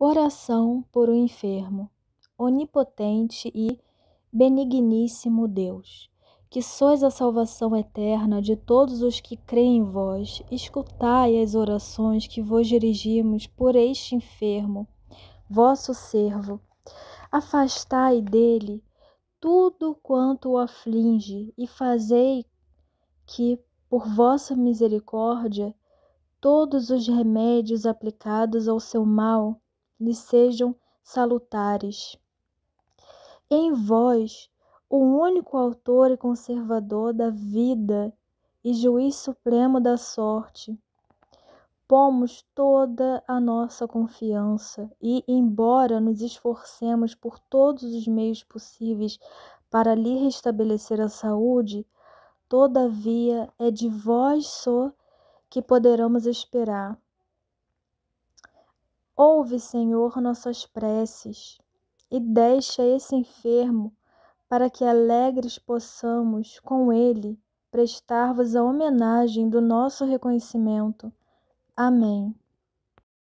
Oração por um enfermo, onipotente e benigníssimo Deus, que sois a salvação eterna de todos os que creem em vós, escutai as orações que vos dirigimos por este enfermo, vosso servo. Afastai dele tudo quanto o aflige e fazei que, por vossa misericórdia, todos os remédios aplicados ao seu mal lhe sejam salutares. Em vós, o único autor e conservador da vida e juiz supremo da sorte, pomos toda a nossa confiança e, embora nos esforcemos por todos os meios possíveis para lhe restabelecer a saúde, todavia é de vós só que poderemos esperar. Ouve, Senhor, nossas preces e deixa esse enfermo para que alegres possamos com ele prestar-vos a homenagem do nosso reconhecimento. Amém.